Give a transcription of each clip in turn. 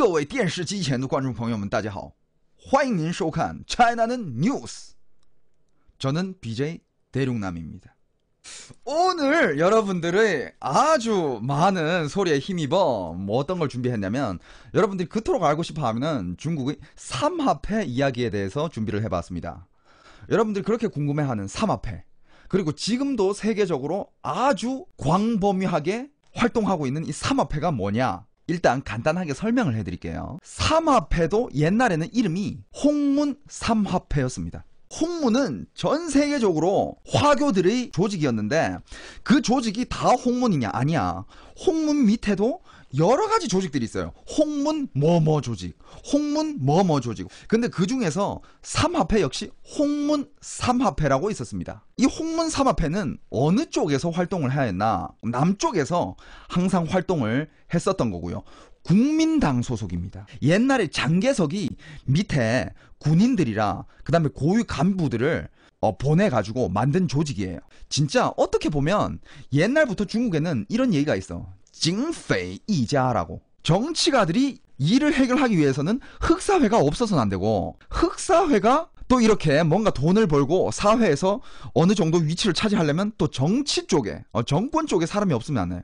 各位电视机前的观众朋友们，大家好，欢迎您收看 China는 News. 저는 BJ 대륙남입니다. 오늘 여러분들의 아주 많은 소리에 힘입어 뭐 어떤 걸 준비했냐면 여러분들이 그토록 알고 싶어 하면은 중국의 삼합회 이야기에 대해서 준비를 해봤습니다. 여러분들이 그렇게 궁금해하는 삼합회 그리고 지금도 세계적으로 아주 광범위하게 활동하고 있는 이 삼합회가 뭐냐 일단 간단하게 설명을 해드릴게요. 삼합회도 옛날에는 이름이 홍문 삼합회였습니다. 홍문은 전 세계적으로 화교들의 조직이었는데 그 조직이 다 홍문이냐 아니야. 홍문 밑에도 여러 가지 조직들이 있어요. 홍문 뭐뭐 조직, 홍문 뭐뭐 조직. 근데 그 중에서 삼합회 역시 홍문 삼합회라고 있었습니다. 이 홍문 삼합회는 어느 쪽에서 활동을 해야 했나 남쪽에서 항상 활동을 했었던 거고요. 국민당 소속입니다. 옛날에 장개석이 밑에 군인들이라 그다음에 고위 간부들을 어, 보내가지고 만든 조직이에요. 진짜 어떻게 보면 옛날부터 중국에는 이런 얘기가 있어. 징페이 자라고 정치가들이 이를 해결하기 위해서는 흑사회가 없어서는 안 되고 흑사회가 또 이렇게 뭔가 돈을 벌고 사회에서 어느 정도 위치를 차지하려면 또 정치 쪽에 어, 정권 쪽에 사람이 없으면 안해요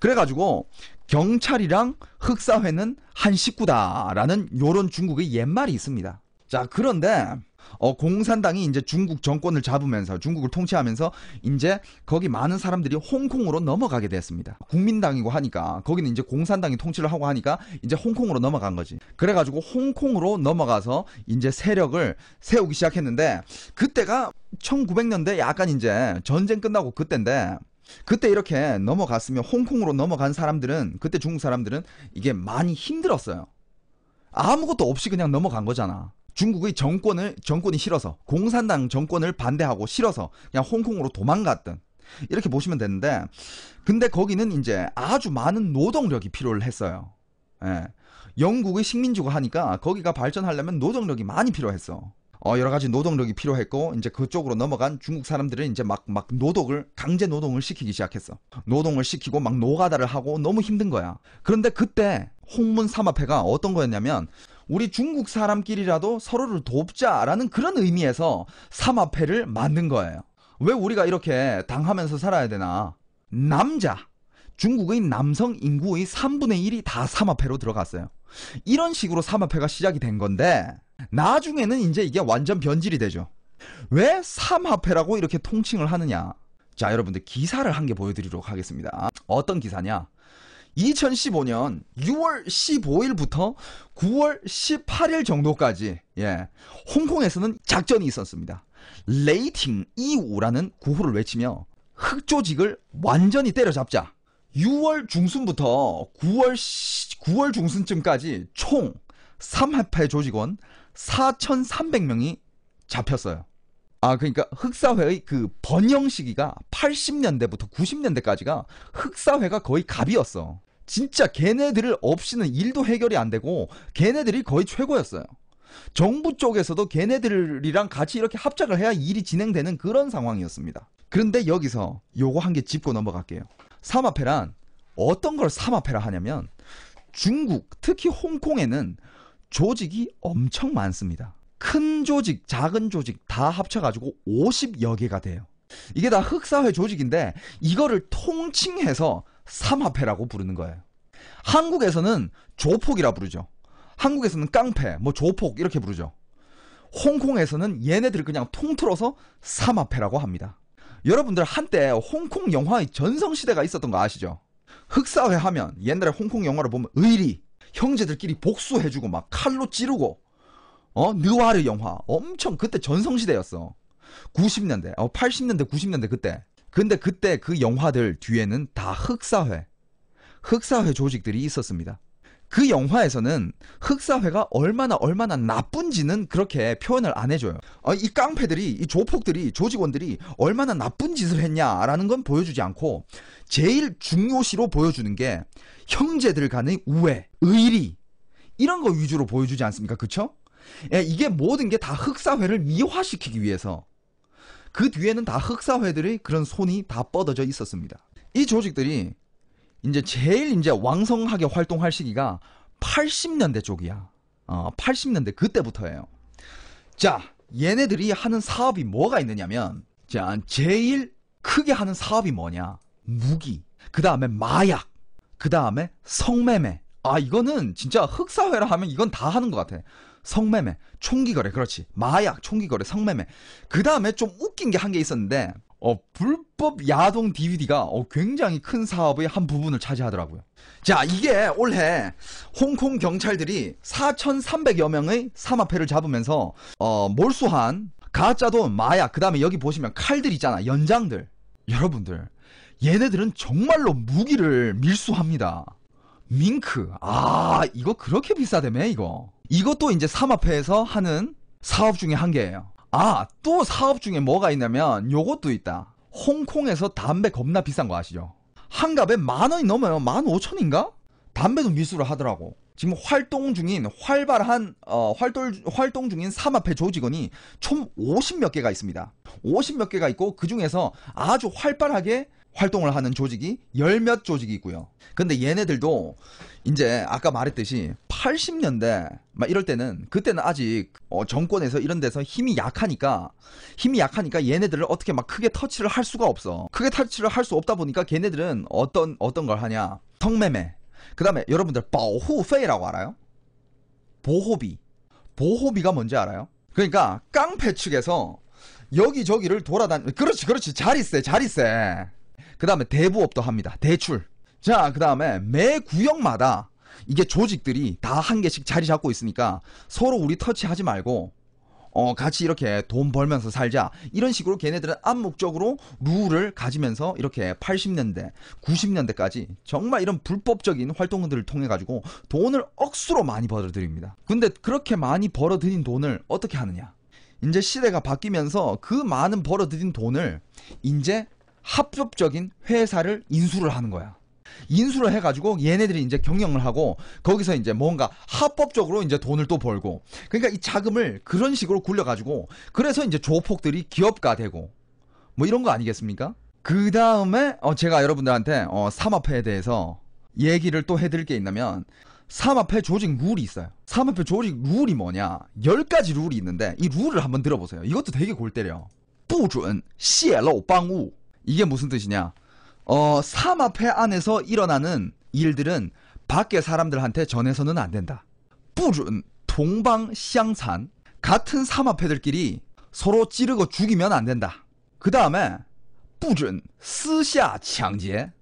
그래가지고 경찰이랑 흑사회는 한 식구다라는 요런 중국의 옛말이 있습니다. 자 그런데 어, 공산당이 이제 중국 정권을 잡으면서 중국을 통치하면서 이제 거기 많은 사람들이 홍콩으로 넘어가게 됐습니다. 국민당이고 하니까 거기는 이제 공산당이 통치를 하고 하니까 이제 홍콩으로 넘어간 거지. 그래가지고 홍콩으로 넘어가서 이제 세력을 세우기 시작했는데 그때가 1900년대 약간 이제 전쟁 끝나고 그때인데 그때 이렇게 넘어갔으면 홍콩으로 넘어간 사람들은 그때 중국 사람들은 이게 많이 힘들었어요. 아무것도 없이 그냥 넘어간 거잖아. 중국의 정권을 정권이 싫어서 공산당 정권을 반대하고 싫어서 그냥 홍콩으로 도망갔던 이렇게 보시면 되는데 근데 거기는 이제 아주 많은 노동력이 필요를 했어요. 예. 영국의 식민지고 하니까 거기가 발전하려면 노동력이 많이 필요했어. 어, 여러 가지 노동력이 필요했고 이제 그쪽으로 넘어간 중국 사람들은 이제 막 막 노동을 강제 노동을 시키기 시작했어. 노동을 시키고 막 노가다를 하고 너무 힘든 거야. 그런데 그때 홍문 삼합회가 어떤 거였냐면 우리 중국 사람끼리라도 서로를 돕자라는 그런 의미에서 삼합회를 만든 거예요. 왜 우리가 이렇게 당하면서 살아야 되나? 남자, 중국의 남성 인구의 3분의 1이 다 삼합회로 들어갔어요. 이런 식으로 삼합회가 시작이 된 건데 나중에는 이제 이게 완전 변질이 되죠. 왜 삼합회라고 이렇게 통칭을 하느냐? 자, 여러분들 기사를 한 개 보여드리도록 하겠습니다. 어떤 기사냐? 2015년 6월 15일부터 9월 18일 정도까지 예, 홍콩에서는 작전이 있었습니다. 레이팅 25라는 구호를 외치며 흑조직을 완전히 때려잡자. 6월 중순부터 9월 9월 중순쯤까지 총 3합회 조직원 4,300명이 잡혔어요. 아 그러니까 흑사회의 그 번영 시기가 80년대부터 90년대까지가 흑사회가 거의 갑이었어. 진짜 걔네들을 없이는 일도 해결이 안 되고 걔네들이 거의 최고였어요. 정부 쪽에서도 걔네들이랑 같이 이렇게 합작을 해야 일이 진행되는 그런 상황이었습니다. 그런데 여기서 요거 한 개 짚고 넘어갈게요. 삼합회란 어떤 걸 삼합회라 하냐면 중국, 특히 홍콩에는 조직이 엄청 많습니다. 큰 조직, 작은 조직 다 합쳐가지고 50여 개가 돼요. 이게 다 흑사회 조직인데 이거를 통칭해서 삼합회라고 부르는 거예요. 한국에서는 조폭이라 부르죠. 한국에서는 깡패, 뭐 조폭 이렇게 부르죠. 홍콩에서는 얘네들을 그냥 통틀어서 삼합회라고 합니다. 여러분들 한때 홍콩 영화의 전성시대가 있었던 거 아시죠? 흑사회 하면 옛날에 홍콩 영화를 보면 의리, 형제들끼리 복수해주고 막 칼로 찌르고 어, 느와르 영화. 엄청 그때 전성시대였어. 90년대, 어, 80년대, 90년대 그때. 근데 그때 그 영화들 뒤에는 다 흑사회, 흑사회 조직들이 있었습니다. 그 영화에서는 흑사회가 얼마나 얼마나 나쁜지는 그렇게 표현을 안 해줘요. 어, 이 깡패들이, 이 조폭들이, 조직원들이 얼마나 나쁜 짓을 했냐라는 건 보여주지 않고 제일 중요시로 보여주는 게 형제들 간의 우애, 의리 이런 거 위주로 보여주지 않습니까? 그쵸? 예, 이게 모든 게 다 흑사회를 미화시키기 위해서 그 뒤에는 다 흑사회들의 그런 손이 다 뻗어져 있었습니다. 이 조직들이 이제 제일 이제 왕성하게 활동할 시기가 80년대 쪽이야. 어, 80년대 그때부터예요. 자, 얘네들이 하는 사업이 뭐가 있느냐면 자, 제일 크게 하는 사업이 뭐냐? 무기. 그다음에 마약. 그다음에 성매매. 아, 이거는 진짜 흑사회라 하면 이건 다 하는 것 같아. 성매매, 총기거래, 그렇지. 마약, 총기거래, 성매매. 그 다음에 좀 웃긴 게 한 게 있었는데, 어, 불법 야동 DVD가 어, 굉장히 큰 사업의 한 부분을 차지하더라고요. 자, 이게 올해 홍콩 경찰들이 4,300여 명의 사마패를 잡으면서 어, 몰수한 가짜돈, 마약, 그 다음에 여기 보시면 칼들 있잖아, 연장들. 여러분들, 얘네들은 정말로 무기를 밀수합니다. 밍크. 아, 이거 그렇게 비싸대매 이거. 이것도 이제 삼합회에서 하는 사업 중에 한 개예요. 아, 또 사업 중에 뭐가 있냐면 요것도 있다. 홍콩에서 담배 겁나 비싼 거 아시죠? 한 갑에 만 원이 넘어요. 만 오천인가? 담배도 미수를 하더라고. 지금 활동 중인 활발한 어, 활동 활동 중인 삼합회 조직원이 총 50 몇 개가 있습니다. 50 몇 개가 있고 그 중에서 아주 활발하게 활동을 하는 조직이 열몇 조직이 있고요. 근데 얘네들도 이제 아까 말했듯이 80년대 막 이럴 때는 그때는 아직 어 정권에서 이런 데서 힘이 약하니까 힘이 약하니까 얘네들을 어떻게 막 크게 터치를 할 수가 없어. 크게 터치를 할 수 없다 보니까 걔네들은 어떤 어떤 걸 하냐? 성매매. 그다음에 여러분들 보호페이라고 알아요? 보호비. 보호비가 뭔지 알아요? 그러니까 깡패 측에서 여기저기를 돌아다니 그렇지 그렇지 자리세 자리세 그 다음에 대부업도 합니다. 대출. 자, 그 다음에 매 구역마다 이게 조직들이 다 한 개씩 자리 잡고 있으니까 서로 우리 터치하지 말고 어, 같이 이렇게 돈 벌면서 살자. 이런 식으로 걔네들은 암묵적으로 룰을 가지면서 이렇게 80년대, 90년대까지 정말 이런 불법적인 활동들을 통해가지고 돈을 억수로 많이 벌어들입니다. 근데 그렇게 많이 벌어들인 돈을 어떻게 하느냐? 이제 시대가 바뀌면서 그 많은 벌어들인 돈을 이제 합법적인 회사를 인수를 하는 거야. 인수를 해가지고 얘네들이 이제 경영을 하고 거기서 이제 뭔가 합법적으로 이제 돈을 또 벌고 그러니까 이 자금을 그런 식으로 굴려가지고 그래서 이제 조폭들이 기업가 되고 뭐 이런 거 아니겠습니까? 그 다음에 어 제가 여러분들한테 어 삼합회에 대해서 얘기를 또 해드릴 게 있냐면 삼합회 조직 룰이 있어요. 삼합회 조직 룰이 뭐냐? 10가지 룰이 있는데 이 룰을 한번 들어보세요. 이것도 되게 골 때려. 不准泄露帮우 이게 무슨 뜻이냐? 어, 삼합회 안에서 일어나는 일들은 밖에 사람들한테 전해서는 안 된다. 뿌준 동방 시양산 같은 삼합회들끼리 서로 찌르고 죽이면 안 된다. 그 다음에 뿌준 스샤 창제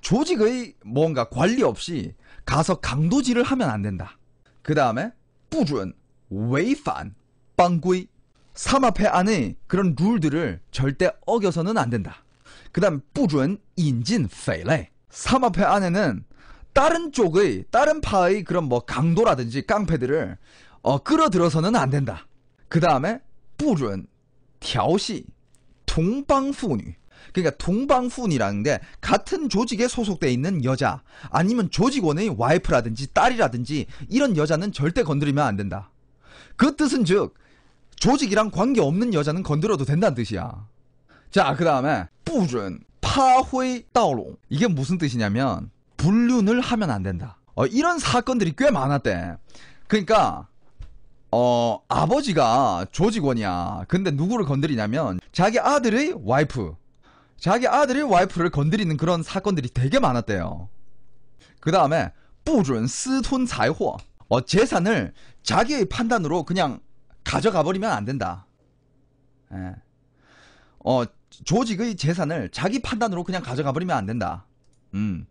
조직의 뭔가 관리 없이 가서 강도질을 하면 안 된다. 그 다음에 뿌준 웨이판 빵구이 삼합회 안의 그런 룰들을 절대 어겨서는 안 된다. 그다음 뿌준 인진 페레 삼합회 안에는 다른 쪽의 다른 파의 그런 뭐 강도라든지 깡패들을 어, 끌어들어서는안 된다. 그 다음에 뿌준 调시 동방푸니 그러니까 동방푸니라는 게 같은 조직에 소속돼 있는 여자 아니면 조직원의 와이프라든지 딸이라든지 이런 여자는 절대 건드리면 안 된다. 그 뜻은 즉 조직이랑 관계 없는 여자는 건드려도 된다는 뜻이야. 자, 그 다음에 不준파회 따오롱 이게 무슨 뜻이냐면 불륜을 하면 안 된다. 어, 이런 사건들이 꽤 많았대. 그러니까 어 아버지가 조직원이야. 근데 누구를 건드리냐면 자기 아들의 와이프, 자기 아들의 와이프를 건드리는 그런 사건들이 되게 많았대요. 그 다음에 부준 스톤 자이호 어, 재산을 자기의 판단으로 그냥 가져가 버리면 안 된다. 예. 어 조직의 재산을 자기 판단으로 그냥 가져가 버리면 안 된다. 음.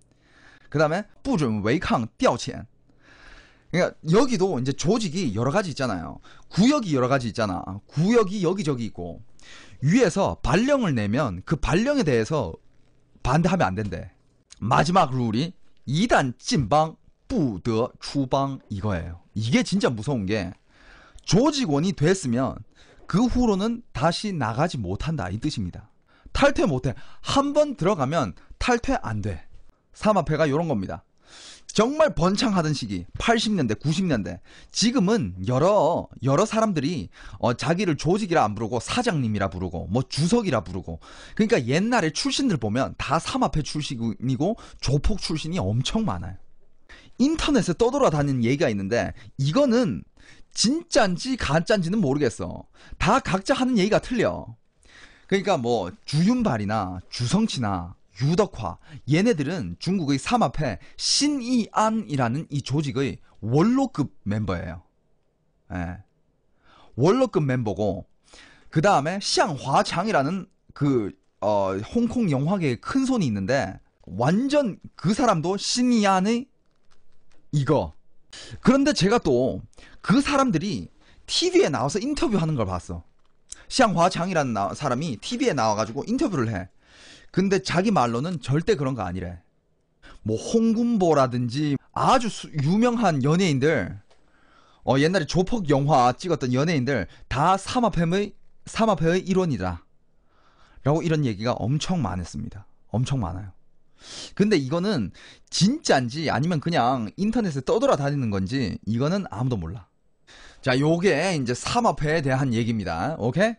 그다음에 부준 웨이캉 띄어첸. 그러니까 여기도 이제 조직이 여러 가지 있잖아요. 구역이 여러 가지 있잖아. 구역이 여기저기 있고 위에서 발령을 내면 그 발령에 대해서 반대하면 안 된대. 마지막 룰이 이단 찐방 부더 추방 이거예요. 이게 진짜 무서운 게 조직원이 됐으면 그 후로는 다시 나가지 못한다 이 뜻입니다. 탈퇴 못해. 한 번 들어가면 탈퇴 안 돼. 삼합회가 이런 겁니다. 정말 번창하던 시기 80년대 90년대 지금은 여러 여러 사람들이 어, 자기를 조직이라 안 부르고 사장님이라 부르고 뭐 주석이라 부르고 그러니까 옛날에 출신들 보면 다 삼합회 출신이고 조폭 출신이 엄청 많아요 인터넷에 떠돌아다니는 얘기가 있는데 이거는 진짠지 가짠지는 모르겠어 다 각자 하는 얘기가 틀려 그러니까 뭐 주윤발이나 주성치나 유덕화 얘네들은 중국의 삼합회 신이안이라는 이 조직의 원로급 멤버예요. 예. 원로급 멤버고 그 다음에 샹화창이라는 그 어, 홍콩 영화계의 큰 손이 있는데 완전 그 사람도 신이안의 이거. 그런데 제가 또 그 사람들이 TV에 나와서 인터뷰하는 걸 봤어. 시향화장이라는 나, 사람이 TV에 나와가지고 인터뷰를 해. 근데 자기 말로는 절대 그런 거 아니래. 뭐 홍군보라든지 아주 수, 유명한 연예인들, 어, 옛날에 조폭 영화 찍었던 연예인들 다사마회의사마회의 일원이다. 라고 이런 얘기가 엄청 많았습니다. 엄청 많아요. 근데 이거는 진짜인지 아니면 그냥 인터넷에 떠돌아 다니는 건지 이거는 아무도 몰라. 자, 요게 이제 삼합회에 대한 얘기입니다. 오케이?